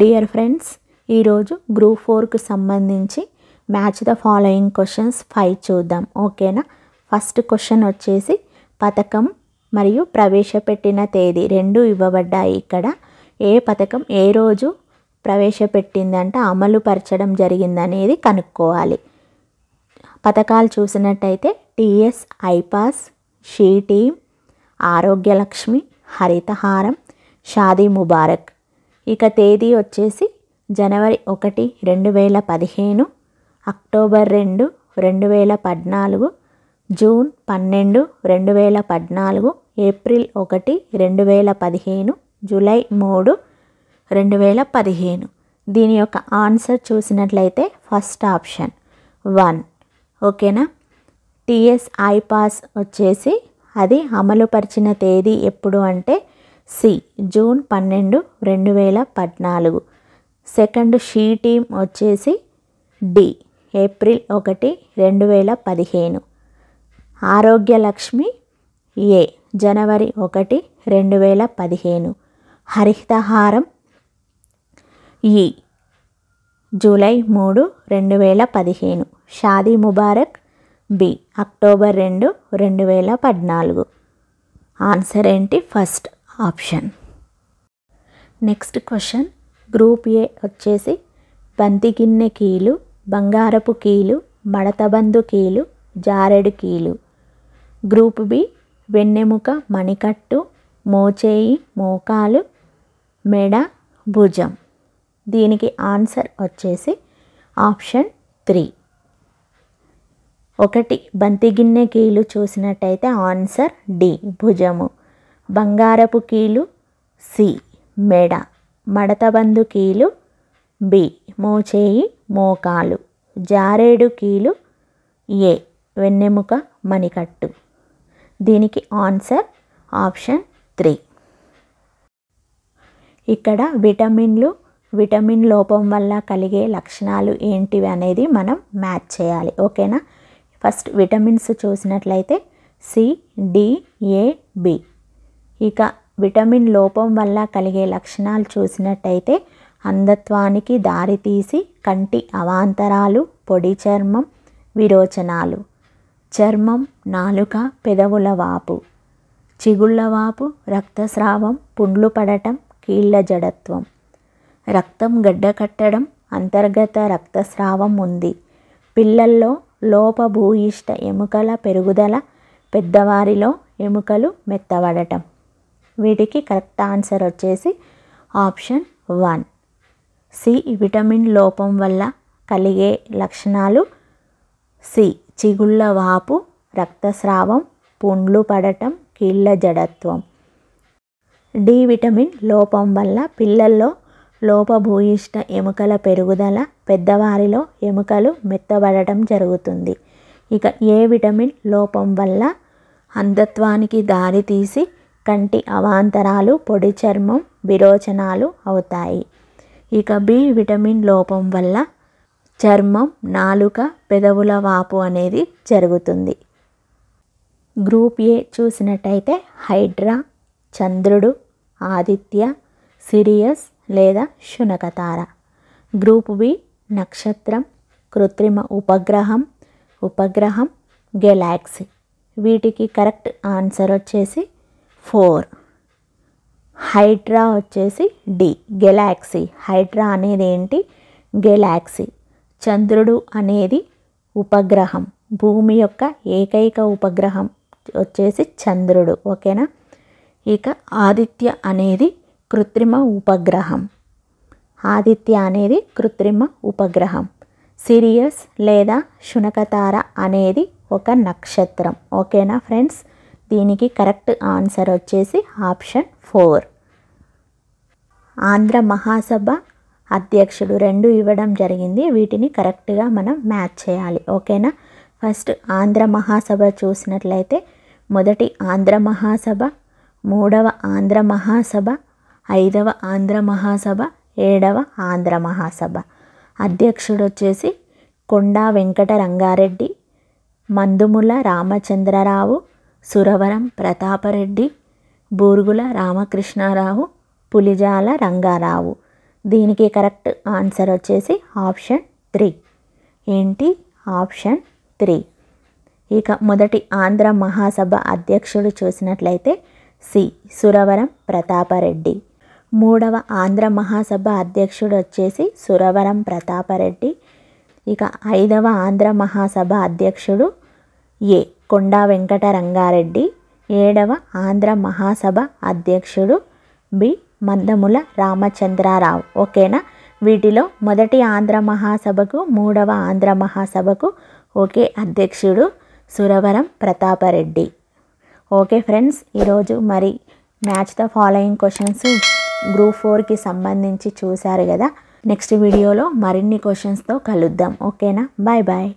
dear friends ఈరోజు group ఫోర్కి సంబంధించి match the following questions five చూద్దాం ఓకేనా ఫస్ట్ క్వశ్చన్ వచ్చేసి పథకం మరియు ప్రవేశపెట్టిన తేదీ రెండు ఇవ్వబడ్డాయి ఇక్కడ ఏ పథకం ఏ రోజు ప్రవేశపెట్టిందంటే అమలు పరచడం జరిగిందనేది కనుక్కోవాలి పథకాలు చూసినట్టయితే TS iPASS she team Arogyalakshmi Harithaharam Shaadi Mubarak ఇక తేదీ వచ్చేసి జనవరి ఒకటి రెండు వేల పదిహేను అక్టోబర్ రెండు రెండు వేల పద్నాలుగు జూన్ పన్నెండు రెండు వేల పద్నాలుగు ఏప్రిల్ ఒకటి రెండు వేల పదిహేను జూలై మూడు రెండు వేల పదిహేను దీని యొక్క ఆన్సర్ చూసినట్లయితే ఫస్ట్ ఆప్షన్ వన్ ఓకేనా టిఎస్ ఐపాస్ వచ్చేసి అది అమలుపరిచిన తేదీ ఎప్పుడు అంటే సి జూన్ పన్నెండు రెండు వేల పద్నాలుగు సెకండ్ షీ టీమ్ వచ్చేసి డి ఏప్రిల్ ఒకటి రెండు వేల పదిహేను ఆరోగ్యలక్ష్మి ఏ జనవరి ఒకటి రెండు వేల పదిహేను హరితహారం ఈ జూలై మూడు రెండు వేల పదిహేను షాదీ ముబారక్ బి అక్టోబర్ రెండు రెండు వేల పద్నాలుగు ఆన్సర్ ఏంటి first option next question group A వచ్చేసి బంతి గిన్నె కీలు బంగారపు కీలు మడతబందు కీలు జారెడు కీలు గ్రూప్ బి వెన్నెముక మణికట్టు మోచేయి మోకాలు మెడ భుజం దీనికి ఆన్సర్ వచ్చేసి ఆప్షన్ త్రీ ఒకటి బంతి గిన్నె కీలు చూసినట్టయితే ఆన్సర్ డి భుజము బంగారపు కీలు సి మెడ మడతబందు కీలు బి మోచేయి మోకాలు జారేడు కీలు ఏ వెన్నెముక మణికట్టు దీనికి ఆన్సర్ ఆప్షన్ త్రీ ఇక్కడ విటమిన్లు విటమిన్ లోపం వల్ల కలిగే లక్షణాలు ఏంటివి అనేది మనం మ్యాచ్ చేయాలి ఓకేనా ఫస్ట్ విటమిన్స్ చూసినట్లయితే సి డి ఏ బి ఇక విటమిన్ లోపం వల్ల కలిగే లక్షణాలు చూసినట్టయితే అంధత్వానికి దారితీసి కంటి అవాంతరాలు పొడి చర్మం విరోచనాలు చర్మం నాలుక పెదవుల వాపు చిగుళ్ళ వాపు రక్తస్రావం పుండ్లు పడటం కీళ్ళ జడత్వం రక్తం గడ్డకట్టడం అంతర్గత రక్తస్రావం ఉంది పిల్లల్లో లోపభూయిష్ట ఎముకల పెరుగుదల పెద్దవారిలో ఎముకలు మెత్తబడటం వీటికి కరెక్ట్ ఆన్సర్ వచ్చేసి ఆప్షన్ వన్ సి విటమిన్ లోపం వల్ల కలిగే లక్షణాలు సి చిగుళ్ళ వాపు రక్తస్రావం పుండ్లు పడటం కీళ్ళ జడత్వం డి విటమిన్ లోపం వల్ల పిల్లల్లో లోపభూయిష్ట ఎముకల పెరుగుదల పెద్దవారిలో ఎముకలు మెత్తబడటం జరుగుతుంది ఇక ఏ విటమిన్ లోపం వల్ల అంధత్వానికి దారితీసి కంటి అవాంతరాలు పొడి చర్మం విరోచనాలు అవుతాయి ఇక బి విటమిన్ లోపం వల్ల చర్మం నాలుక పెదవుల వాపు అనేది జరుగుతుంది గ్రూప్ ఏ చూసినట్టయితే హైడ్రా చంద్రుడు ఆదిత్య సిరియస్ లేదా శునకతార గ్రూప్ బి నక్షత్రం కృత్రిమ ఉపగ్రహం ఉపగ్రహం గెలాక్సీ వీటికి కరెక్ట్ ఆన్సర్ వచ్చేసి ఫోర్ హైడ్రా వచ్చేసి డి గెలాక్సీ హైడ్రా అనేది ఏంటి గెలాక్సీ చంద్రుడు అనేది ఉపగ్రహం భూమి యొక్క ఏకైక ఉపగ్రహం వచ్చేసి చంద్రుడు ఓకేనా ఇక ఆదిత్య అనేది కృత్రిమ ఉపగ్రహం ఆదిత్య అనేది కృత్రిమ ఉపగ్రహం సిరియస్ లేదా శునకతార అనేది ఒక నక్షత్రం ఓకేనా ఫ్రెండ్స్ దీనికి కరెక్ట్ ఆన్సర్ వచ్చేసి ఆప్షన్ ఫోర్ ఆంధ్ర మహాసభ అధ్యక్షుడు రెండు ఇవ్వడం జరిగింది వీటిని కరెక్ట్గా మనం మ్యాచ్ చేయాలి ఓకేనా ఫస్ట్ ఆంధ్ర మహాసభ చూసినట్లయితే మొదటి ఆంధ్ర మహాసభ మూడవ ఆంధ్ర మహాసభ ఐదవ ఆంధ్ర మహాసభ ఏడవ ఆంధ్ర మహాసభ అధ్యక్షుడు వచ్చేసి కొండా వెంకట రంగారెడ్డి మందుముల రామచంద్రరావు సురవరం ప్రతాపరెడ్డి బూరుగుల రామకృష్ణారావు పులిజాల రంగారావు దీనికి కరెక్ట్ ఆన్సర్ వచ్చేసి ఆప్షన్ త్రీ ఏంటి ఆప్షన్ త్రీ ఇక మొదటి ఆంధ్ర మహాసభ అధ్యక్షుడు చూసినట్లయితే సి సురవరం ప్రతాపరెడ్డి మూడవ ఆంధ్ర మహాసభ అధ్యక్షుడు వచ్చేసి సురవరం ప్రతాపరెడ్డి ఇక ఐదవ ఆంధ్ర మహాసభ అధ్యక్షుడు ఏ కొండా వెంకట రంగారెడ్డి ఏడవ ఆంధ్ర మహాసభ అధ్యక్షుడు బి మందముల రామచంద్రారావు ఓకేనా వీటిలో మొదటి ఆంధ్ర మహాసభకు మూడవ ఆంధ్ర మహాసభకు ఓకే అధ్యక్షుడు సురవరం ప్రతాపరెడ్డి ఓకే ఫ్రెండ్స్ ఈరోజు మరి match the following questions group ఫోర్కి సంబంధించి చూశారు కదా నెక్స్ట్ వీడియోలో మరిన్ని క్వశ్చన్స్తో కలుద్దాం ఓకేనా బాయ్ బాయ్